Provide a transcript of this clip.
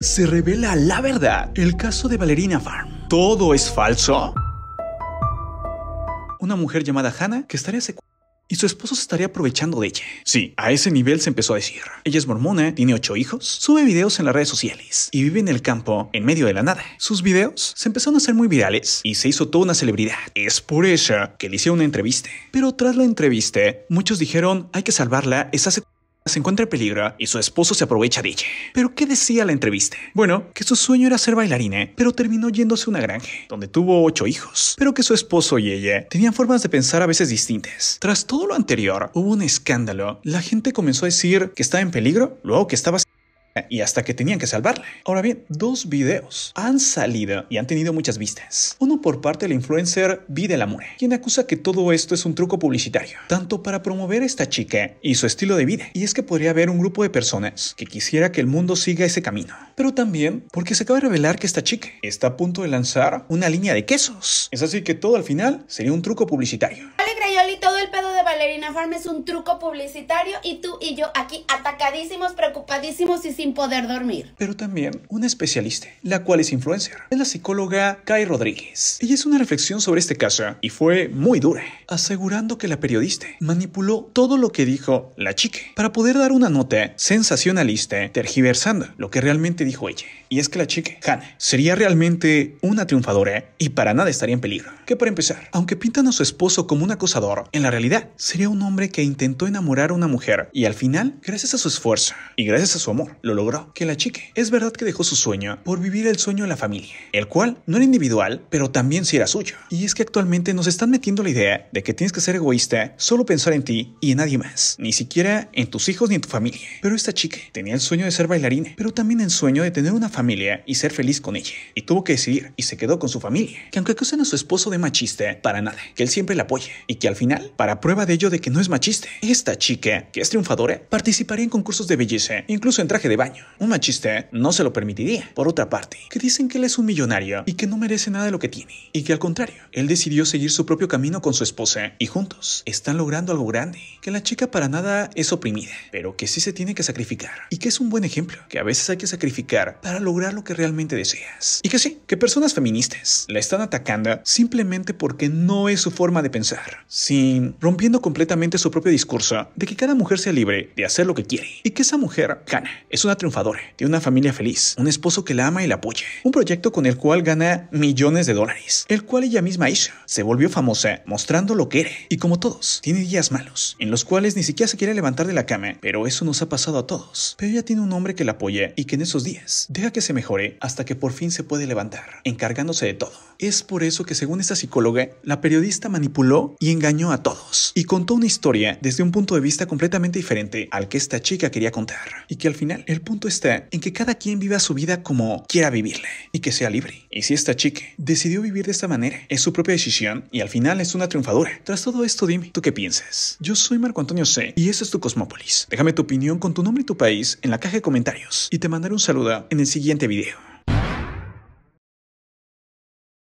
Se revela la verdad. El caso de Valerina Farm. ¿Todo es falso? Una mujer llamada Hannah que estaría secu... y su esposo se estaría aprovechando de ella. Sí, a ese nivel se empezó a decir. Ella es mormona, tiene ocho hijos, sube videos en las redes sociales y vive en el campo, en medio de la nada. Sus videos se empezaron a hacer muy virales y se hizo toda una celebridad. Es por ella que le hicieron una entrevista. Pero tras la entrevista, muchos dijeron, hay que salvarla, está hace se encuentra en peligro y su esposo se aprovecha de ella. Pero ¿qué decía la entrevista? Bueno, que su sueño era ser bailarina, pero terminó yéndose a una granja, donde tuvo ocho hijos, pero que su esposo y ella tenían formas de pensar a veces distintas. Tras todo lo anterior, hubo un escándalo. La gente comenzó a decir que estaba en peligro, luego que estaba y hasta que tenían que salvarle. Ahora bien, dos videos han salido y han tenido muchas vistas. Uno por parte del influencer Amore quien acusa que todo esto es un truco publicitario, tanto para promover a esta chica y su estilo de vida. Y es que podría haber un grupo de personas que quisiera que el mundo siga ese camino, pero también porque se acaba de revelar que esta chica está a punto de lanzar una línea de quesos. Es así que todo al final sería un truco publicitario. Valerina Farm es un truco publicitario y tú y yo aquí atacadísimos, preocupadísimos y sin poder dormir. Pero también una especialista, la cual es influencer, es la psicóloga Kai Rodríguez. Ella hizo una reflexión sobre este caso y fue muy dura, asegurando que la periodista manipuló todo lo que dijo la chica para poder dar una nota sensacionalista, tergiversando lo que realmente dijo ella. Y es que la chica, Hannah, sería realmente una triunfadora y para nada estaría en peligro. Que para empezar, aunque pintan a su esposo como un acosador, en la realidad sería un hombre que intentó enamorar a una mujer y al final, gracias a su esfuerzo y gracias a su amor, lo logró que la chica Es verdad que dejó su sueño por vivir el sueño de la familia, el cual no era individual, pero también sí era suyo. Y es que actualmente nos están metiendo la idea de que tienes que ser egoísta, solo pensar en ti y en nadie más, ni siquiera en tus hijos ni en tu familia. Pero esta chica tenía el sueño de ser bailarina, pero también el sueño de tener una familia y ser feliz con ella. Y tuvo que decidir y se quedó con su familia, que aunque acusen a su esposo de machista, para nada, que él siempre la apoye y que al final, para prueba de de que no es machiste. Esta chica, que es triunfadora, participaría en concursos de belleza, incluso en traje de baño. Un machista no se lo permitiría. Por otra parte, que dicen que él es un millonario y que no merece nada de lo que tiene. Y que al contrario, él decidió seguir su propio camino con su esposa y juntos están logrando algo grande. Que la chica para nada es oprimida, pero que sí se tiene que sacrificar. Y que es un buen ejemplo, que a veces hay que sacrificar para lograr lo que realmente deseas. Y que sí, que personas feministas la están atacando simplemente porque no es su forma de pensar, sin rompiendo con completamente su propio discurso de que cada mujer sea libre de hacer lo que quiere y que esa mujer, gana. es una triunfadora, tiene una familia feliz, un esposo que la ama y la apoya, un proyecto con el cual gana millones de dólares, el cual ella misma hizo. Se volvió famosa mostrando lo que era y como todos, tiene días malos, en los cuales ni siquiera se quiere levantar de la cama, pero eso nos ha pasado a todos. Pero ella tiene un hombre que la apoya y que en esos días deja que se mejore hasta que por fin se puede levantar, encargándose de todo. Es por eso que según esta psicóloga, la periodista manipuló y engañó a todos y contó una historia desde un punto de vista completamente diferente al que esta chica quería contar. Y que al final el punto está en que cada quien viva su vida como quiera vivirla y que sea libre. Y si esta chica decidió vivir de esta manera, es su propia decisión y al final es una triunfadora. Tras todo esto, dime, ¿tú qué piensas? Yo soy Marco Antonio C y eso es tu Cosmópolis. Déjame tu opinión con tu nombre y tu país en la caja de comentarios y te mandaré un saludo en el siguiente video.